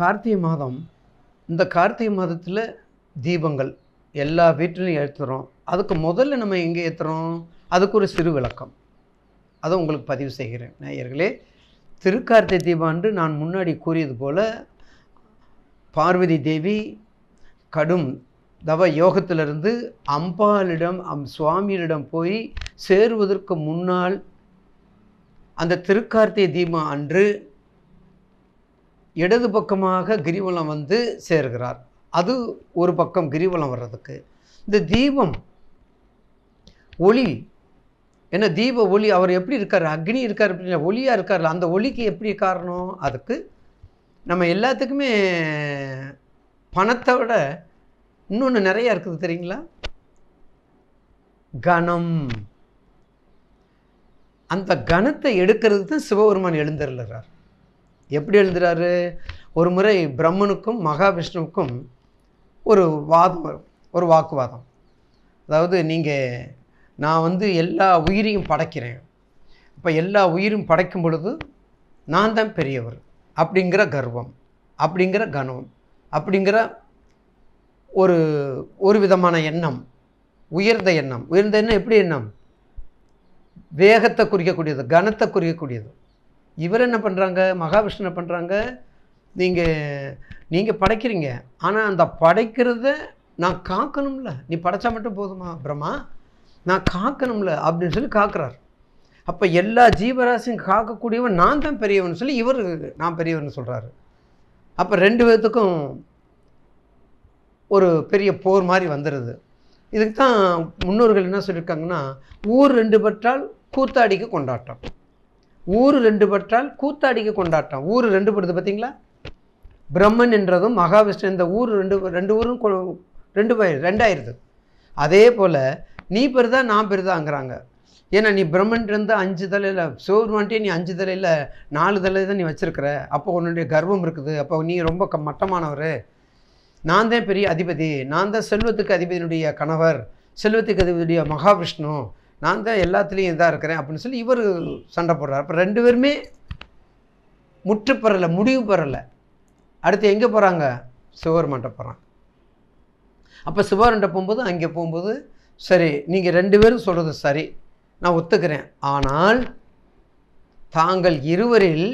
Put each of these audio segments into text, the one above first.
கார்த்திகை மாதம் இந்த கார்த்திகை மாதத்தில் தீபங்கள் எல்லா வீட்டிலையும் ஏற்றுறோம் அதுக்கு முதல்ல நம்ம எங்கே ஏற்றுறோம் அதுக்கு ஒரு சிறு விளக்கம் அதை உங்களுக்கு பதிவு செய்கிறேன் நேயர்களே திருக்கார்த்திகை தீபம் நான் முன்னாடி கூறியது போல் பார்வதி தேவி கடும் தவ யோகத்திலிருந்து அம்பாளிடம் அம் சுவாமியிடம் போய் சேருவதற்கு முன்னால் அந்த திருக்கார்த்திகை தீபம் அன்று இடது பக்கமாக கிரிவலம் வந்து சேர்கிறார் அது ஒரு பக்கம் கிரிவலம் வர்றதுக்கு இந்த தீபம் ஒளி ஏன்னா தீப ஒளி அவர் எப்படி இருக்கார் அக்னி இருக்கார் அப்படின்னா ஒளியாக இருக்கார்ல அந்த ஒளிக்கு எப்படி காரணம் அதுக்கு நம்ம எல்லாத்துக்குமே பணத்தை விட இன்னொன்று நிறையா இருக்குது தெரியுங்களா கணம் அந்த கணத்தை எடுக்கிறதுக்கு தான் சிவபெருமான் எழுந்தருளுறார் எப்படி எழுதுகிறாரு ஒரு முறை பிரம்மனுக்கும் மகாவிஷ்ணுவுக்கும் ஒரு வாதம் வரும் ஒரு வாக்குவாதம் அதாவது நீங்கள் நான் வந்து எல்லா உயிரையும் படைக்கிறேன் இப்போ எல்லா உயிரும் படைக்கும் பொழுது நான் தான் பெரியவர் அப்படிங்கிற கர்வம் அப்படிங்கிற கனம் அப்படிங்கிற ஒரு ஒரு விதமான எண்ணம் உயர்ந்த எண்ணம் உயர்ந்த எண்ணம் எப்படி எண்ணம் வேகத்தை குறிக்கக்கூடியது கனத்தை குறிக்கக்கூடியது இவர் என்ன பண்ணுறாங்க மகாவிஷ்ணு பண்ணுறாங்க நீங்கள் நீங்கள் படைக்கிறீங்க ஆனால் அந்த படைக்கிறத நான் காக்கணும்ல நீ படைச்சா மட்டும் போதுமா பிரம்மா நான் காக்கணும்ல அப்படின்னு சொல்லி காக்கிறார் அப்போ எல்லா ஜீவராசியும் காக்கக்கூடியவன் நான் தான் பெரியவன் சொல்லி இவர் நான் பெரியவன் சொல்கிறாரு அப்போ ரெண்டு பேர்த்துக்கும் ஒரு பெரிய போர் மாதிரி வந்துடுது இதுக்கு தான் முன்னோர்கள் என்ன சொல்லியிருக்காங்கன்னா ஊர் ரெண்டு பெற்றால் கூத்தாடிக்கு கொண்டாட்டம் ஊர் ரெண்டு பற்றால் கூத்தாடிக்கு கொண்டாட்டம் ஊர் ரெண்டு படுது பார்த்தீங்களா பிரம்மன் என்றதும் மகாவிஷ்ணு இந்த ஊர் ரெண்டு ரெண்டு ஊரும் ரெண்டு ரெண்டாயிருது அதே போல் நீ பெருதா நான் பெருதாங்கிறாங்க ஏன்னா நீ பிரம்மன்ட்டு அஞ்சு தலையில் சோர்வான்ட்டே நீ அஞ்சு தலையில் நாலு தலை தான் நீ வச்சுருக்கிற அப்போ உன்னுடைய கர்வம் இருக்குது அப்போ நீ ரொம்ப க மட்டமானவர் நான் தான் பெரிய அதிபதி நான் தான் செல்வத்துக்கு அதிபதியினுடைய கணவர் செல்வத்துக்கு அதிபதியுடைய மகாவிஷ்ணு நான் தான் எல்லாத்துலேயும் இதாக இருக்கிறேன் அப்படின்னு சொல்லி இவர் சண்டை போடுறார் அப்போ ரெண்டு பேருமே முற்று பெறலை முடிவு பெறலை அடுத்து எங்கே போகிறாங்க சிவபெருமான்ட்ட போகிறாங்க அப்போ சிவபெருமான்ட்ட போகும்போது அங்கே போகும்போது சரி நீங்கள் ரெண்டு பேரும் சொல்கிறது சரி நான் ஒத்துக்கிறேன் ஆனால் தாங்கள் இருவரில்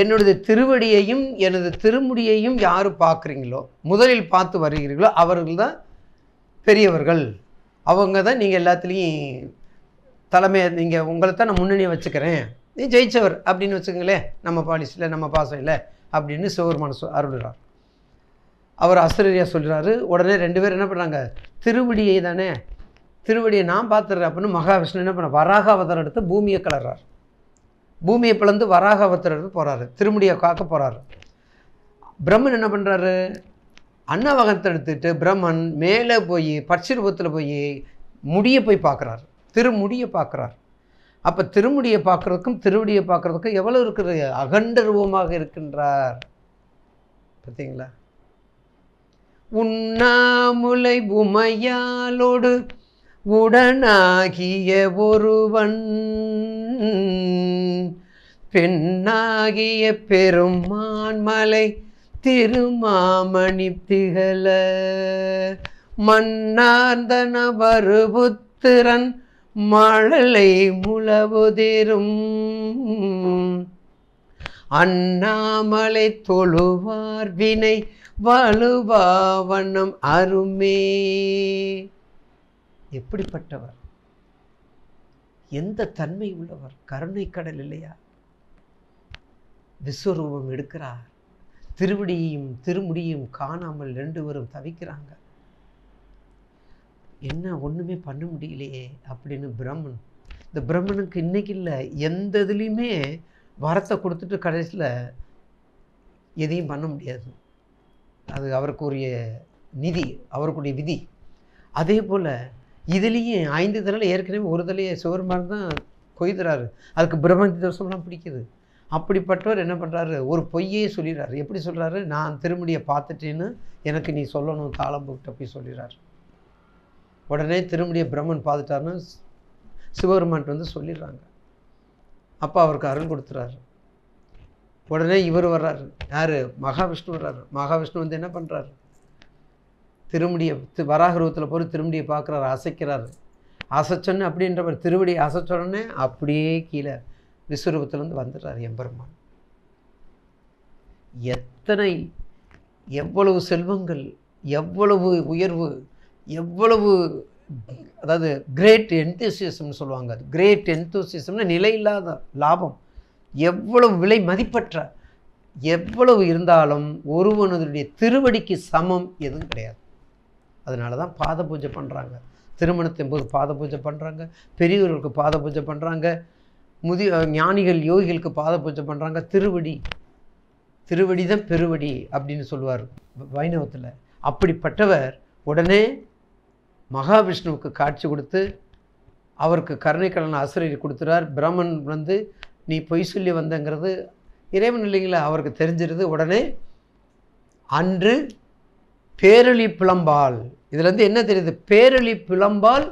என்னுடைய திருவடியையும் எனது திருமுடியையும் யார் பார்க்குறீங்களோ முதலில் பார்த்து வருகிறீர்களோ அவர்கள் தான் பெரியவர்கள் அவங்க தான் நீங்கள் எல்லாத்துலேயும் தலைமையை நீங்கள் உங்களை தான் நான் முன்னணியை வச்சுக்கிறேன் நீ ஜெயிச்சவர் அப்படின்னு வச்சுக்கோங்களேன் நம்ம பாலிசியில் நம்ம பாசம் இல்லை அப்படின்னு சிவபெருமான சொ அருள்கிறார் அவர் அசுரரியாக சொல்கிறாரு உடனே ரெண்டு பேரும் என்ன பண்ணுறாங்க திருவடியை தானே திருவடியை நான் பார்த்துறேன் அப்படின்னு மகாவிஷ்ணு என்ன பண்ண வராக அவதாரம் எடுத்து பூமியை கலர்றார் பூமியை பிளந்து வராக அவதாரம் எடுத்து போகிறாரு திருமுடியை காக்க போகிறாரு பிரம்மன் என்ன பண்ணுறாரு அன்னவகத்தை எடுத்துட்டு பிரம்மன் மேலே போய் பட்சிரூபத்தில் போய் முடியை போய் பார்க்குறார் திருமுடியை பார்க்குறார் அப்போ திருமுடியை பார்க்குறதுக்கும் திருவடியை பார்க்குறதுக்கும் எவ்வளோ இருக்கிறது அகண்ட ரூபமாக இருக்கின்றார் பார்த்தீங்களா உண்ணாமுலை உமையாலோடு உடனாகிய ஒருவன் பெண்ணாகிய பெருமான்மலை மலை திருமாமணி திகழ மன்னார்ந்தன வருபுத்திரன் மழலை முளவுதிரும் அண்ணாமலை தொழுவார் வினை வலுவாவண்ணம் அருமே எப்படிப்பட்டவர் எந்த தன்மை உள்ளவர் கருணை கடல் இல்லையா விஸ்வரூபம் எடுக்கிறார் திருவிடியையும் திருமுடியும் காணாமல் ரெண்டு பேரும் தவிக்கிறாங்க என்ன ஒன்றுமே பண்ண முடியலையே அப்படின்னு பிரம்மன் இந்த பிரம்மனுக்கு இன்றைக்கி இல்லை எந்த இதுலேயுமே வரத்தை கொடுத்துட்டு கடைசியில் எதையும் பண்ண முடியாது அது அவருக்குரிய நிதி அவருக்குரிய விதி அதே போல் இதுலேயும் ஐந்து தடவை ஏற்கனவே ஒரு தலையை சுவர்மார் தான் கொய்துறாரு அதுக்கு பிரம்மந்தி தோஷம்லாம் பிடிக்குது அப்படிப்பட்டவர் என்ன பண்ணுறாரு ஒரு பொய்யே சொல்லிடுறாரு எப்படி சொல்கிறாரு நான் திருமுடியை பார்த்துட்டேன்னு எனக்கு நீ சொல்லணும் தாளம்புக்கிட்ட போய் சொல்லிடுறாரு உடனே திருமுடியை பிரம்மன் பார்த்துட்டாருன்னு சிவபெருமான்ட்டு வந்து சொல்லிடுறாங்க அப்பா அவருக்கு அருள் கொடுத்துறாரு உடனே இவர் வர்றாரு யார் மகாவிஷ்ணு வர்றாரு மகாவிஷ்ணு வந்து என்ன பண்ணுறாரு திருமுடியை வராக ரூபத்தில் போய் திருமுடியை பார்க்குறாரு அசைக்கிறாரு அசைச்சோன்னு அப்படின்றவர் திருவடியை அசைச்சோடனே அப்படியே கீழே விஸ்வரூபத்திலேருந்து வந்துடுறார் எம்பெருமான் எத்தனை எவ்வளவு செல்வங்கள் எவ்வளவு உயர்வு எவ்வளவு அதாவது கிரேட் என்தூசியசம்னு சொல்லுவாங்க அது கிரேட் என்தூசியசம்னு நிலையில்லாத லாபம் எவ்வளவு விலை மதிப்பற்ற எவ்வளவு இருந்தாலும் ஒருவனுடைய திருவடிக்கு சமம் எதுவும் கிடையாது அதனால தான் பாத பூஜை பண்ணுறாங்க திருமணத்தின் போது பாத பூஜை பண்ணுறாங்க பெரியவர்களுக்கு பாத பூஜை பண்ணுறாங்க முதிய ஞானிகள் யோகிகளுக்கு பாத பூஜை பண்ணுறாங்க திருவடி திருவடி தான் பெருவடி அப்படின்னு சொல்லுவார் வைணவத்தில் அப்படிப்பட்டவர் உடனே மகாவிஷ்ணுவுக்கு காட்சி கொடுத்து அவருக்கு கருணைக்கடன் ஆசிரியர் கொடுத்துறார் பிரம்மன் வந்து நீ பொய் சொல்லி வந்தங்கிறது இறைவன் இல்லைங்களா அவருக்கு தெரிஞ்சிருது உடனே அன்று பேரழி பிளம்பால் இதுலேருந்து என்ன தெரியுது பேரழி பிளம்பால்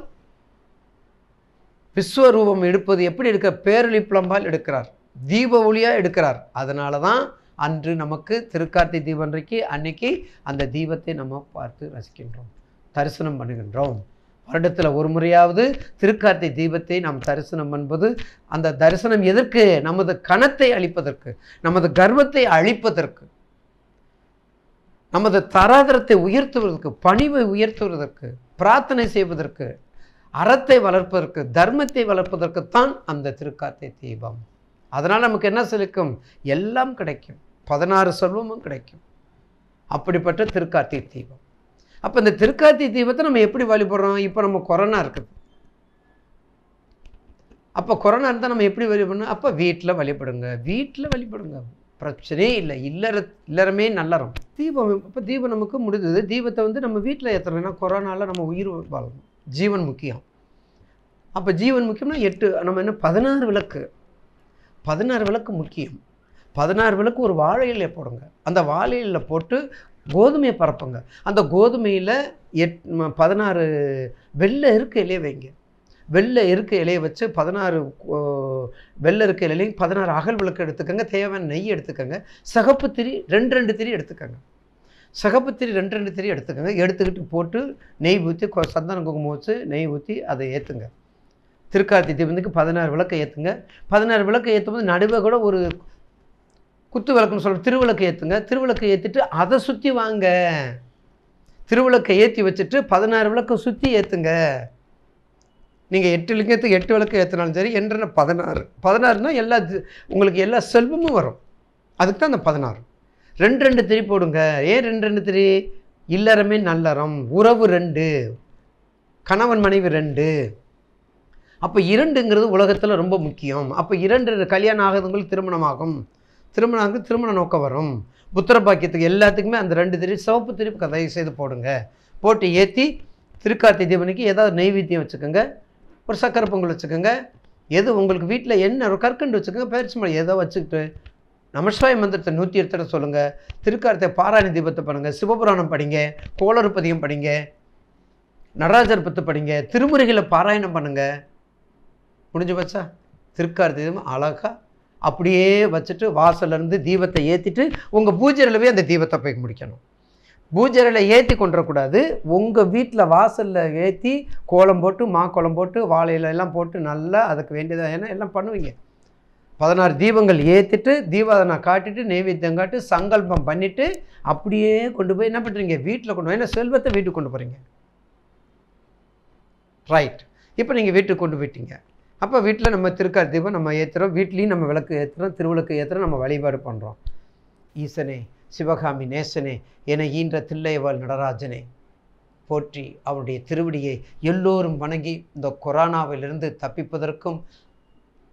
விஸ்வரூபம் எடுப்பது எப்படி எடுக்க பேரழிப்புலம்பால் புலம்பால் எடுக்கிறார் தீப ஒளியாக எடுக்கிறார் அதனால தான் அன்று நமக்கு திருக்கார்த்தி தீபன்றைக்கு அன்னைக்கு அந்த தீபத்தை நம்ம பார்த்து ரசிக்கின்றோம் தரிசனம் பண்ணுகின்றோம் வருடத்தில் ஒரு முறையாவது திருக்கார்த்தை தீபத்தை நாம் தரிசனம் என்பது அந்த தரிசனம் எதற்கு நமது கணத்தை அழிப்பதற்கு நமது கர்வத்தை அழிப்பதற்கு நமது தராதரத்தை உயர்த்துவதற்கு பணிவை உயர்த்துவதற்கு பிரார்த்தனை செய்வதற்கு அறத்தை வளர்ப்பதற்கு தர்மத்தை வளர்ப்பதற்குத்தான் அந்த திருக்காத்தை தீபம் அதனால் நமக்கு என்ன செலுக்கும் எல்லாம் கிடைக்கும் பதினாறு செல்வமும் கிடைக்கும் அப்படிப்பட்ட திருக்காத்தி தீபம் அப்போ இந்த திருக்காத்தி தீபத்தை நம்ம எப்படி வழிபடுறோம் இப்போ நம்ம கொரோனா இருக்குது அப்போ கொரோனா இருந்தால் நம்ம எப்படி வழிபடணும் அப்போ வீட்டில் வழிபடுங்க வீட்டில் வழிபடுங்க பிரச்சனையே இல்லை இல்லற இல்லறமே நல்லறோம் தீபம் இப்போ தீபம் நமக்கு முடிஞ்சது தீபத்தை வந்து நம்ம வீட்டில் ஏற்றுறோம் ஏன்னா கொரோனாவில் நம்ம உயிர் வாழணும் ஜீவன் முக்கியம் அப்போ ஜீவன் முக்கியம்னா எட்டு நம்ம என்ன பதினாறு விளக்கு பதினாறு விளக்கு முக்கியம் பதினாறு விளக்கு ஒரு வாழையில் போடுங்க அந்த வாழையில போட்டு கோதுமையை பரப்புங்க அந்த கோதுமையில் எட் பதினாறு வெள்ளை இருக்க இலையை வைங்க வெள்ளை இருக்க இலையை வச்சு பதினாறு வெள்ளை இருக்க இலையும் பதினாறு அகல் விளக்கு எடுத்துக்கோங்க தேவையான நெய் எடுத்துக்கோங்க சகப்பு திரி ரெண்டு ரெண்டு திரி எடுத்துக்கோங்க சிகப்பு திரி ரெண்டு ரெண்டு திரி எடுத்துக்கோங்க எடுத்துக்கிட்டு போட்டு நெய் ஊற்றி கொ சந்தன குங்குமம் வச்சு நெய் ஊற்றி அதை ஏற்றுங்க திருக்கார்த்தி தீபத்துக்கு பதினாறு விளக்கை ஏற்றுங்க பதினாறு விளக்கை ஏற்றும் போது நடுவே கூட ஒரு குத்து விளக்குன்னு சொல்கிற திருவிளக்கு ஏற்றுங்க திருவிளக்கு ஏற்றிட்டு அதை சுற்றி வாங்க திருவிளக்கை ஏற்றி வச்சுட்டு பதினாறு விளக்கை சுற்றி ஏற்றுங்க நீங்கள் எட்டு லிங்கத்துக்கு எட்டு விளக்கு ஏற்றினாலும் சரி என்றென்ன பதினாறு பதினாறுனா எல்லா உங்களுக்கு எல்லா செல்வமும் வரும் அதுக்கு தான் அந்த பதினாறு ரெண்டு ரெண்டு திரி போடுங்க ஏன் ரெண்டு ரெண்டு திரி இல்லறமே நல்லறம் உறவு ரெண்டு கணவன் மனைவி ரெண்டு அப்போ இரண்டுங்கிறது உலகத்தில் ரொம்ப முக்கியம் அப்போ இரண்டு கல்யாணம் ஆகுதுங்களுக்கு திருமணமாகும் திருமணம் ஆகுது திருமணம் நோக்கம் வரும் புத்திர பாக்கியத்துக்கு எல்லாத்துக்குமே அந்த ரெண்டு திரி சிவப்பு திரி கதை செய்து போடுங்க போட்டு ஏற்றி திருக்கார்த்தி தீபனுக்கு ஏதாவது நெய்வேத்தியம் வச்சுக்கோங்க ஒரு சக்கரை பொங்கல் வச்சுக்கோங்க எது உங்களுக்கு வீட்டில் என்ன ஒரு கற்கண்டு வச்சுக்கோங்க பயிற்சி மலை ஏதோ வச்சுக்கிட்டு நமசிவாய மந்திரத்தை நூற்றி எடுத்துட சொல்லுங்கள் திருக்காரத்தை பாராயண தீபத்தை பண்ணுங்கள் சிவபுராணம் படிங்க பதியம் படிங்க நடராஜர் பத்து படிங்க திருமுறைகளை பாராயணம் பண்ணுங்கள் முடிஞ்சு போச்சா தீபம் அழகாக அப்படியே வச்சுட்டு வாசலேருந்து தீபத்தை ஏற்றிட்டு உங்கள் பூஜையிலவே அந்த தீபத்தை போய் முடிக்கணும் பூஜையில் ஏற்றி கொண்டுறக்கூடாது உங்கள் வீட்டில் வாசலில் ஏற்றி கோலம் போட்டு மா கோலம் போட்டு வாழையில எல்லாம் போட்டு நல்லா அதுக்கு வேண்டியதாக ஏன்னா எல்லாம் பண்ணுவீங்க பதினாறு தீபங்கள் ஏற்றிட்டு தீபாதனை காட்டிட்டு நெய்வேத்தியம் காட்டு சங்கல்பம் பண்ணிவிட்டு அப்படியே கொண்டு போய் என்ன பண்ணுறீங்க வீட்டில் கொண்டு போய் என்ன செல்வத்தை வீட்டுக்கு கொண்டு போகிறீங்க ரைட் இப்போ நீங்கள் வீட்டுக்கு கொண்டு போயிட்டீங்க அப்போ வீட்டில் நம்ம திருக்கார் தீபம் நம்ம ஏற்றுறோம் வீட்லேயும் நம்ம விளக்கு ஏற்றுறோம் திருவிளக்கு ஏற்றுறோம் நம்ம வழிபாடு பண்ணுறோம் ஈசனே சிவகாமி நேசனே என ஈன்ற தில்லைவாள் நடராஜனே போற்றி அவருடைய திருவடியை எல்லோரும் வணங்கி இந்த கொரோனாவிலிருந்து தப்பிப்பதற்கும்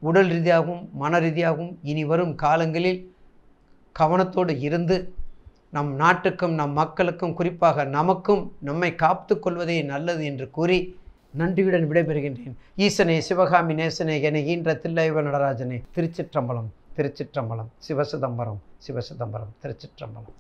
உடல் ரீதியாகவும் மன ரீதியாகவும் இனி வரும் காலங்களில் கவனத்தோடு இருந்து நம் நாட்டுக்கும் நம் மக்களுக்கும் குறிப்பாக நமக்கும் நம்மை காத்து கொள்வதே நல்லது என்று கூறி நன்றியுடன் விடைபெறுகின்றேன் ஈசனே சிவகாமி நேசனே என ஈன்ற தில்லைவ நடராஜனே திருச்சிற்றம்பலம் திருச்சிற்றம்பலம் சிவசிதம்பரம் சிவசிதம்பரம் திருச்சிற்றம்பலம்